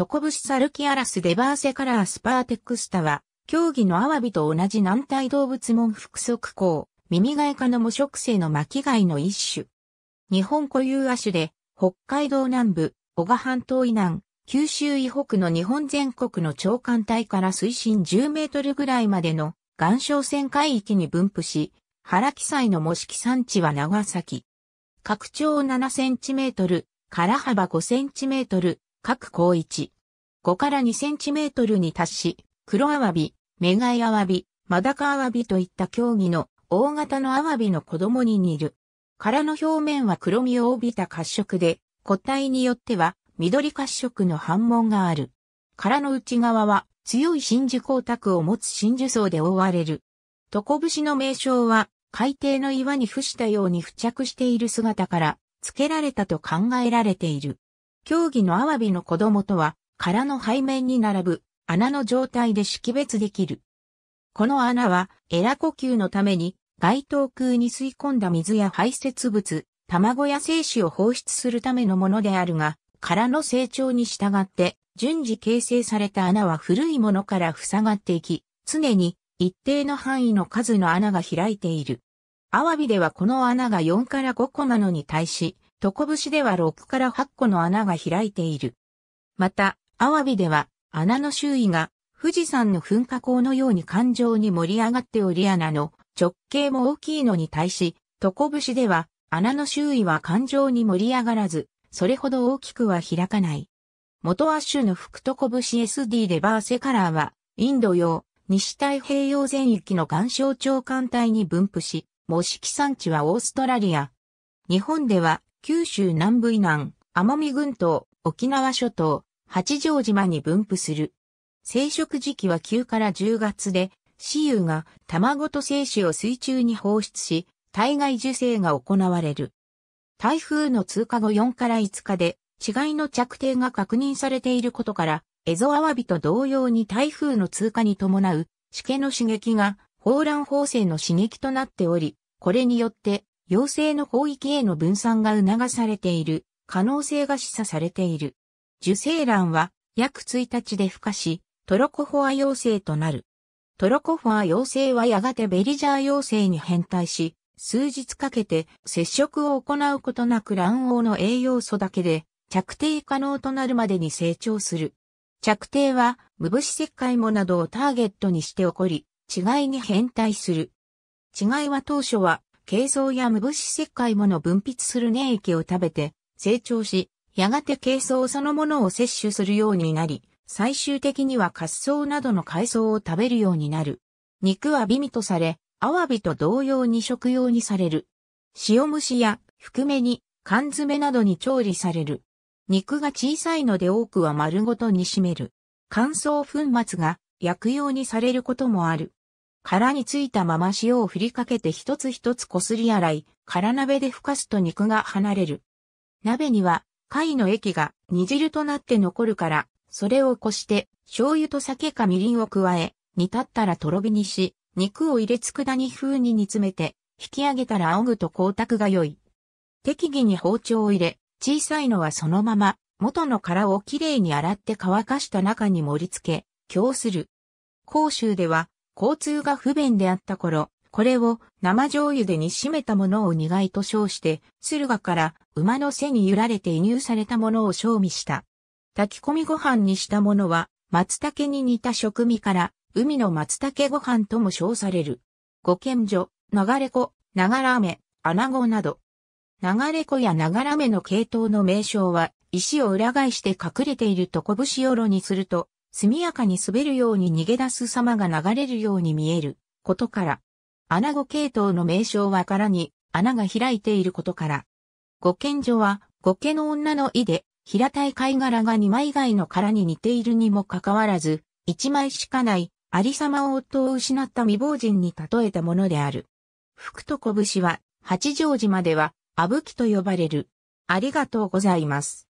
トコブシサルキアラスデバーセカラースパーテクスタは、競技のアワビと同じ軟体動物門腹足孔、耳え科の無色性の巻貝の一種。日本固有亜種で、北海道南部、小賀半島以南、九州以北の日本全国の長官帯から水深10メートルぐらいまでの岩礁線海域に分布し、原記載の模式産地は長崎。拡張7センチメートル、か幅5センチメートル、各高1。5から2センチメートルに達し、黒アワビ、メガイアワビ、マダカアワビといった競技の大型のアワビの子供に似る。殻の表面は黒みを帯びた褐色で、個体によっては緑褐色の反紋がある。殻の内側は強い真珠光沢を持つ真珠層で覆われる。トコブシの名称は海底の岩に付したように付着している姿から付けられたと考えられている。競技のアワビの子供とは、殻の背面に並ぶ穴の状態で識別できる。この穴は、エラ呼吸のために、外頭空に吸い込んだ水や排泄物、卵や精子を放出するためのものであるが、殻の成長に従って、順次形成された穴は古いものから塞がっていき、常に一定の範囲の数の穴が開いている。アワビではこの穴が4から5個なのに対し、トコブシでは6から8個の穴が開いている。また、アワビでは穴の周囲が富士山の噴火口のように環状に盛り上がっており穴の直径も大きいのに対し、トコブシでは穴の周囲は環状に盛り上がらず、それほど大きくは開かない。元アッシュの福ブシ SD レバーセカラーは、インド洋、西太平洋全域の岩礁長官帯に分布し、模式産地はオーストラリア。日本では九州南部以南、奄美群島、沖縄諸島、八丈島に分布する。生殖時期は9から10月で、雌雄が卵と精子を水中に放出し、体外受精が行われる。台風の通過後4から5日で、違いの着底が確認されていることから、エゾアワビと同様に台風の通過に伴う、しけの刺激が、放卵放生の刺激となっており、これによって陽性の広域への分散が促されている可能性が示唆されている。受精卵は約1日で孵化し、トロコフォア陽性となる。トロコフォア陽性はやがてベリジャー陽性に変態し、数日かけて接触を行うことなく卵黄の栄養素だけで着底可能となるまでに成長する。着底は無物石灰もなどをターゲットにして起こり、違いに変態する。違いは当初は珪藻や無物質石灰もの分泌する粘液を食べて成長し、やがて形藻そのものを摂取するようになり、最終的には滑走などの海藻を食べるようになる。肉は美味とされ、アワビと同様に食用にされる。塩蒸しや含めに缶詰などに調理される。肉が小さいので多くは丸ごと煮しめる。乾燥粉末が薬用にされることもある。殻についたまま塩を振りかけて一つ一つこすり洗い、殻鍋でふかすと肉が離れる。鍋には貝の液が煮汁となって残るから、それをこして醤油と酒かみりんを加え、煮立ったらとろ火にし、肉を入れ佃煮風に煮詰めて、引き上げたら仰ぐと光沢が良い。適宜に包丁を入れ、小さいのはそのまま、元の殻をきれいに洗って乾かした中に盛り付け、供する。甲州では、交通が不便であった頃、これを生醤油で煮しめたものを苦いと称して、駿河から馬の背に揺られて移入されたものを賞味した。炊き込みご飯にしたものは、松茸に似た食味から、海の松茸ご飯とも称される。ご軒所、流れ子、流れ飴、穴子など。流れ子や流れ飴の系統の名称は、石を裏返して隠れていると拳よろにすると、速やかに滑るように逃げ出す様が流れるように見えることから、穴子系統の名称はからに穴が開いていることから、五賢女は五家の女の意で平たい貝殻が二枚貝の殻に似ているにもかかわらず、一枚しかないありさまを夫を失った未亡人に例えたものである。服と拳は八丈島では、あぶきと呼ばれる。ありがとうございます。